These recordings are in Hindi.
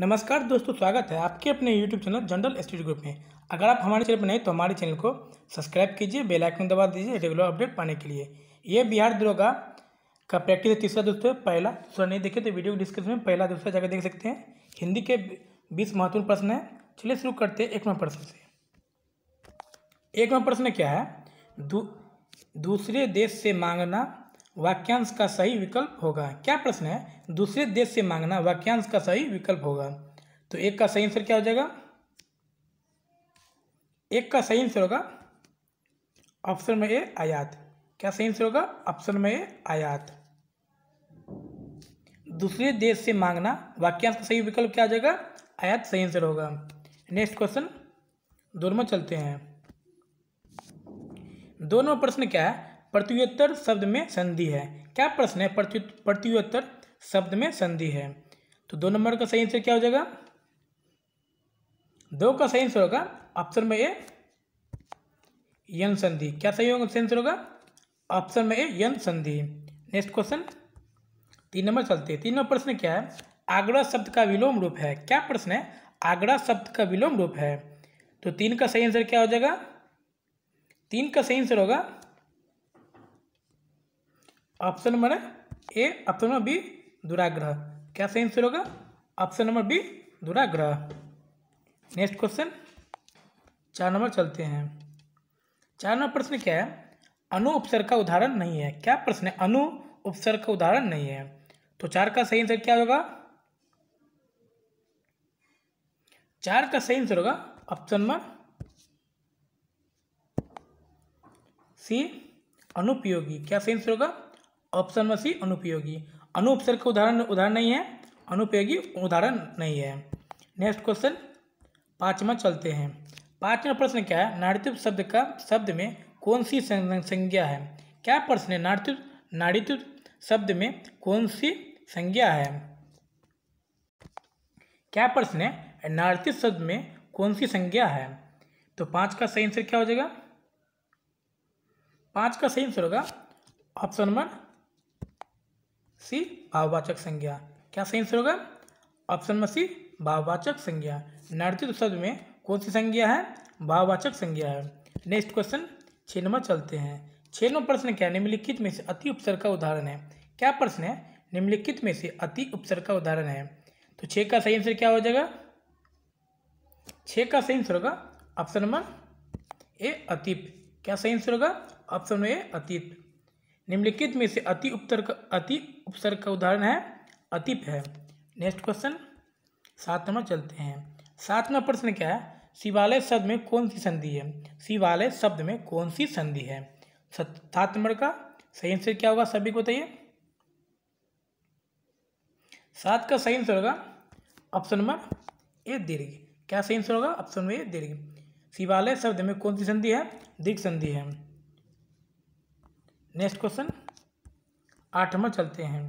नमस्कार दोस्तों स्वागत है आपके अपने YouTube channel general study group में अगर आप हमारे चैनल पर नए तो हमारे चैनल को सब्सक्राइब कीजिए बेल आइकन दबा दीजिए रेगुलर अपडेट पाने के लिए ये बिहार दरोगा का प्रैक्टिस तीसरा दोस्तों पहला दूसरा नहीं देखे तो वीडियो डिस्क्रिप्शन में पहला दूसरा जगह देख सकते हैं हिंदी के बीस महत्वपूर्ण प्रश्न है चलिए शुरू करते हैं एकवा प्रश्न से एकवा प्रश्न क्या है दूसरे देश से मांगना वाक्यांश का सही विकल्प होगा क्या प्रश्न है दूसरे देश से मांगना वाक्यांश का सही विकल्प होगा तो एक का सही आंसर क्या हो जाएगा एक का सही आंसर होगा ऑप्शन में ए आयात क्या सही आंसर होगा ऑप्शन में ए आयात दूसरे देश से मांगना वाक्यांश का सही विकल्प क्या हो जाएगा आयात सही आंसर होगा नेक्स्ट क्वेश्चन दोनों चलते हैं दोनों प्रश्न क्या है प्रत्युत्तर शब्द में संधि है क्या प्रश्न है प्रत्युत्तर शब्द में संधि है तो दो नंबर का सही आंसर क्या हो जाएगा दो का सही आंसर होगा ऑप्शन में ए यन संधि क्या सही होगा सही आंसर होगा ऑप्शन में ए यन संधि नेक्स्ट क्वेश्चन तीन नंबर चलते तीन नंबर प्रश्न क्या है आगरा शब्द का विलोम रूप है क्या प्रश्न है आगरा शब्द का विलोम रूप है तो तीन का सही आंसर क्या हो जाएगा तीन का सही आंसर होगा option number A option number B दुराग्रह क्या सही आंसर होगा ऑप्शन नंबर बी दुराग्रह नेक्स्ट क्वेश्चन चार नंबर चलते हैं चार नंबर प्रश्न क्या है अनु उपसर्ग का उदाहरण नहीं है क्या प्रश्न है अनु उपसर्ग का उदाहरण नहीं है तो चार का सही आंसर क्या होगा चार का सही आंसर होगा ऑप्शन नंबर सी अनुपयोगी क्या सही आंसर होगा ऑप्शन में सी अनुपयोगी अनुपसर्ग का उदाहरण उदाहरण नहीं है अनुपयोगी उदाहरण नहीं है नेक्स्ट क्वेश्चन पाँचवा चलते हैं पाँचवा प्रश्न क्या है नाड़ित्व शब्द का शब्द में कौन सी संज्ञा है क्या प्रश्न है नाड़ित्व नाड़ित्व शब्द में कौन सी संज्ञा है क्या प्रश्न है नाड़ित्व शब्द में कौन सी संज्ञा है तो पाँच का सही आंसर क्या हो जाएगा पाँच का सही आंसर होगा ऑप्शन नंबर सी भाववाचक संज्ञा क्या सही आंसर होगा ऑप्शन नंबर सी भाववाचक संज्ञा नर्तित शब्द में कौन सी संज्ञा है भाववाचक संज्ञा है नेक्स्ट क्वेश्चन छः नंबर चलते हैं छः नंबर प्रश्न क्या निम्नलिखित में से अति उपसर्ग का उदाहरण है क्या प्रश्न है निम्नलिखित में से अति उपसर्ग का उदाहरण है तो छः का सही आंसर क्या हो जाएगा छः का सही आंसर होगा ऑप्शन नंबर ए अतीत क्या सही आंसर होगा ऑप्शन ए अतीत निम्नलिखित में से अति उपसर्ग अति उपसर्ग का उदाहरण है अतिप है नेक्स्ट क्वेश्चन सात नंबर चलते हैं सात नंबर प्रश्न क्या है शिवालय शब्द में कौन सी संधि है शिवालय शब्द में कौन सी संधि है सात नंबर का सही आंसर क्या होगा सभी को बताइए सात का सही आंसर होगा ऑप्शन नंबर ए दीर्घ क्या सही आंसर होगा ऑप्शन ए दीर्घ शिवालय शब्द में कौन सी संधि है दीर्घ संधि है नेक्स्ट क्वेश्चन आठवा चलते हैं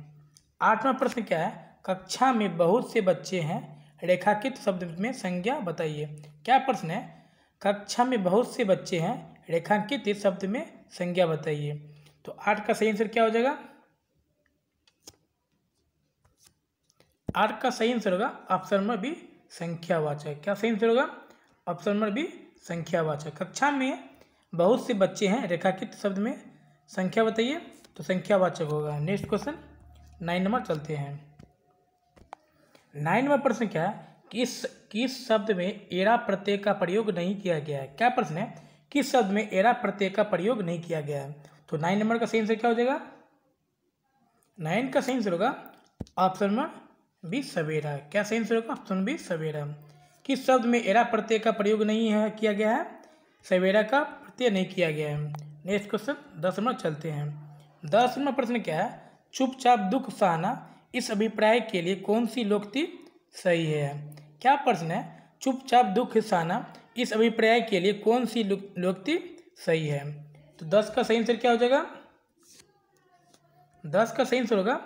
आठवां प्रश्न क्या है कक्षा में बहुत से बच्चे हैं रेखाकित शब्द में संज्ञा बताइए क्या प्रश्न है कक्षा में बहुत से बच्चे हैं रेखांकित इस शब्द में संज्ञा बताइए तो आठ का सही आंसर क्या हो जाएगा आठ का सही आंसर होगा ऑप्शन नंबर बी संख्यावाचक क्या सही आंसर होगा ऑप्शन नंबर बी संख्यावाचक कक्षा में बहुत से बच्चे हैं रेखाकित शब्द में संख्या बताइए तो संख्यावाचक होगा नेक्स्ट क्वेश्चन नाइन नंबर चलते हैं नाइन नंबर प्रश्न क्या है किस किस शब्द में एरा प्रत्यय का प्रयोग नहीं किया गया है क्या प्रश्न है किस शब्द में एरा प्रत्यय का प्रयोग नहीं किया गया है तो नाइन नंबर का सही आंसर क्या हो जाएगा नाइन का सही आंसर होगा ऑप्शन नंबर बी सवेरा क्या सही आंसर होगा ऑप्शन बी सवेरा किस शब्द में एरा प्रत्यय का प्रयोग नहीं है किया गया है सवेरा का प्रत्यय नहीं किया गया है नेक्स्ट क्वेश्चन दस नंबर चलते हैं दसवा प्रश्न क्या है चुपचाप दुख सहना इस अभिप्राय के लिए कौन सी लोकति सही है क्या प्रश्न है चुपचाप दुख सहना इस अभिप्राय के लिए कौन सी लोकति सही है तो दस का सही आंसर क्या हो जाएगा दस का सही आंसर होगा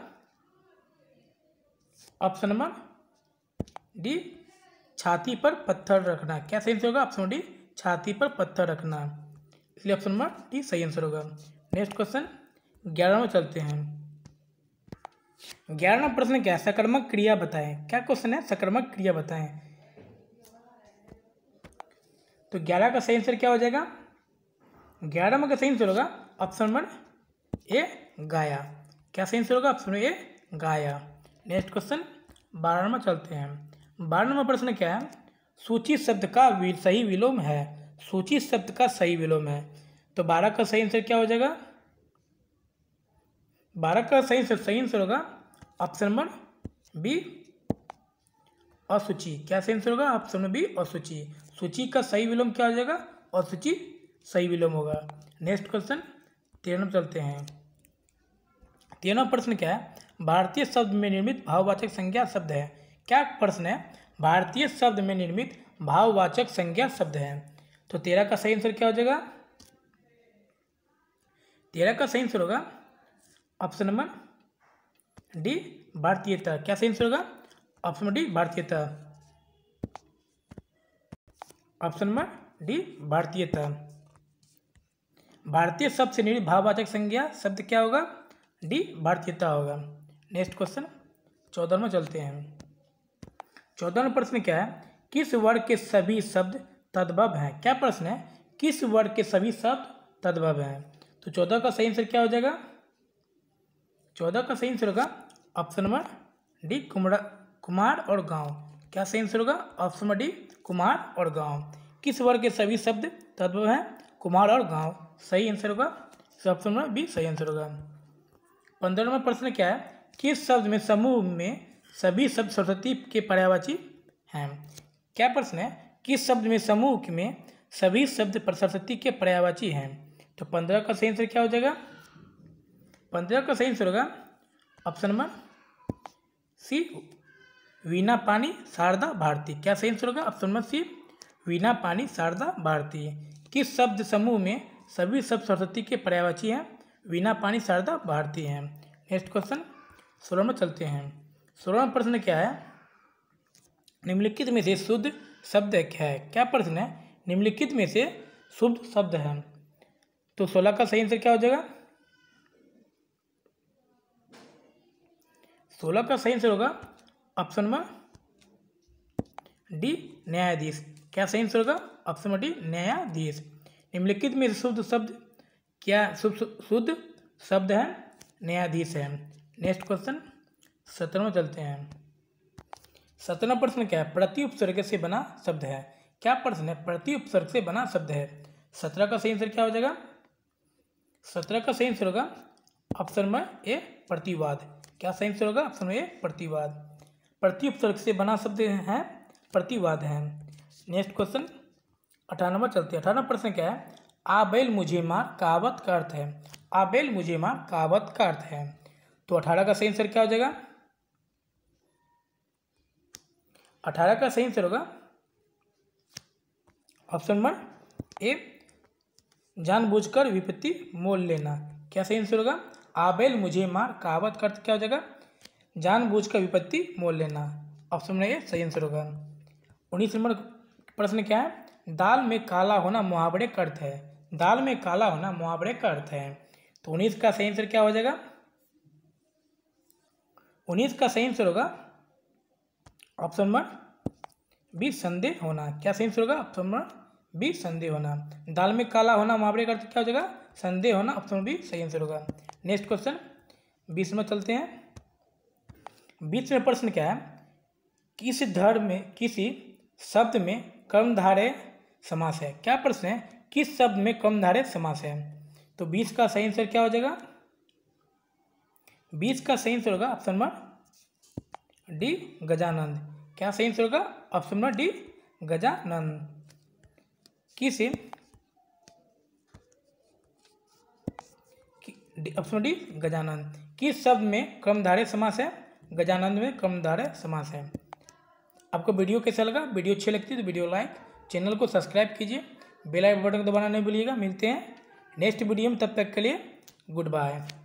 ऑप्शन नंबर डी छाती पर पत्थर रखना क्या सही आंसर होगा ऑप्शन डी छाती पर पत्थर रखना इसलिए ऑप्शन नंबर डी सही आंसर होगा नेक्स्ट क्वेश्चन में चलते हैं ग्यारहवा प्रश्न क्या है सकर्मक क्रिया बताएं क्या क्वेश्चन है सकर्मक क्रिया बताएं तो ग्यारह का सही आंसर क्या हो जाएगा ग्यारह में का सही आंसर होगा ऑप्शन नंबर ए गाया क्या सही आंसर होगा ऑप्शन ए गाया नेक्स्ट क्वेश्चन बारह नंबर चलते हैं बारह नंबर प्रश्न क्या है सूचित शब्द का सही विलोम है सूचित शब्द का सही विलोम है तो बारह का सही आंसर क्या हो जाएगा भारत का सही सही आंसर होगा ऑप्शन नंबर बी असूची क्या सही आंसर होगा ऑप्शन नंबर बी असूची सूची का सही विलोम क्या हो जाएगा असूची सही विलोम होगा नेक्स्ट क्वेश्चन तेरह नंबर चलते हैं तेरहवा प्रश्न क्या है भारतीय शब्द में निर्मित भाववाचक संज्ञा शब्द है क्या प्रश्न है भारतीय शब्द में निर्मित भाववाचक संज्ञा शब्द है तो तेरह का सही आंसर क्या हो जाएगा तेरह का सही आंसर होगा ऑप्शन नंबर डी भारतीयता क्या सही आंसर होगा ऑप्शन नंबर डी भारतीयता ऑप्शन नंबर डी भारतीयता भारतीय शब्द से निर्मित भाववाचक संज्ञा शब्द क्या होगा डी भारतीयता होगा नेक्स्ट क्वेश्चन चौदह में चलते हैं चौदह प्रश्न क्या है किस वर्ग के सभी शब्द तद्भव हैं क्या प्रश्न है किस वर्ग के सभी शब्द तद्भव हैं तो चौदह का सही आंसर क्या हो जाएगा चौदह का सही आंसर होगा ऑप्शन नंबर डी कुमड़ा कुमार और गांव क्या सही आंसर होगा ऑप्शन नंबर डी कुमार और गांव किस वर्ग के सभी शब्द तत्व हैं कुमार और गांव सही आंसर होगा ऑप्शन नंबर बी सही आंसर होगा पंद्रह नंबर प्रश्न क्या है किस शब्द में समूह में सभी शब्द सरस्वती के पर्यावाची हैं क्या प्रश्न है किस शब्द में समूह में सभी शब्द सरस्वती के पर्यावाची हैं तो पंद्रह का सही आंसर क्या हो जाएगा पंद्रह का सही आंसर होगा ऑप्शन नंबर सी वीना पानी शारदा भारती क्या सही आंसर होगा ऑप्शन नंबर सी वीना पानी शारदा भारती किस शब्द समूह में सभी शब्द सरस्वती के पर्यावाची हैं वीना पानी शारदा भारती हैं नेक्स्ट क्वेश्चन सोलह में चलते हैं में प्रश्न क्या है निम्नलिखित में से शुद्ध शब्द क्या है क्या प्रश्न है निम्नलिखित में से शुद्ध शब्द है तो सोलह का सही आंसर क्या हो जाएगा सोलह का सही आंसर होगा ऑप्शन नंबर डी न्यायाधीश क्या सही आंसर होगा ऑप्शन नंबर डी न्यायाधीश निम्नलिखित में शुद्ध शब्द क्या शुद्ध शब्द है न्यायाधीश है नेक्स्ट क्वेश्चन सत्रहवा चलते हैं सत्रहवा प्रश्न क्या है प्रति उपसर्ग से बना शब्द है क्या प्रश्न है प्रति उपसर्ग से बना शब्द है सत्रह का सही आंसर क्या हो जाएगा सत्रह का सही आंसर होगा ऑप्शन नंबर ए प्रतिवाद क्या सही आंसर होगा ऑप्शन ए प्रतिवाद प्रति उपसर्ग से बना शब्द है प्रतिवाद है नेक्स्ट क्वेश्चन अठारह नंबर चलते अठारह प्रश्न क्या है आबेल मुझे मार कावत का अर्थ है आबेल मुझे मार कावत का अर्थ है तो अठारह का सही आंसर क्या हो जाएगा अठारह का सही आंसर होगा ऑप्शन नंबर ए जानबूझकर विपत्ति मोल लेना क्या सही आंसर होगा आबेल मुझे मार कहावत का अर्थ क्या हो जाएगा जानबूझ कर विपत्ति मोल लेना ऑप्शन नंबर ए सही आंसर होगा उन्नीस नंबर प्रश्न क्या है दाल में काला होना मुहावरे का अर्थ है दाल में काला होना मुहावरे का अर्थ है तो उन्नीस का सही आंसर क्या हो जाएगा उन्नीस का सही आंसर होगा ऑप्शन नंबर बी संदेह होना क्या सही आंसर होगा ऑप्शन नंबर बी संदेह होना दाल में काला होना मुहावरे का अर्थ क्या हो जाएगा संदेह होना ऑप्शन बी सही आंसर होगा नेक्स्ट क्वेश्चन बीस में चलते हैं बीच में प्रश्न क्या है किस धर्म में किसी शब्द में कर्मधारे समास है क्या प्रश्न है किस शब्द में कर्मधारे समास है तो बीस का सही आंसर क्या हो जाएगा बीस का सही आंसर होगा ऑप्शन नंबर डी गजानंद क्या सही आंसर होगा ऑप्शन नंबर डी गजानंद किस ऑप्शन डी गजानंद किस शब्द में क्रमधारय समास है गजानंद में क्रमधारय समास है आपको वीडियो कैसा लगा वीडियो अच्छी लगती है तो वीडियो लाइक चैनल को सब्सक्राइब कीजिए बेल आइकन बटन को दबाना नहीं भूलिएगा मिलते हैं नेक्स्ट वीडियो में तब तक के लिए गुड बाय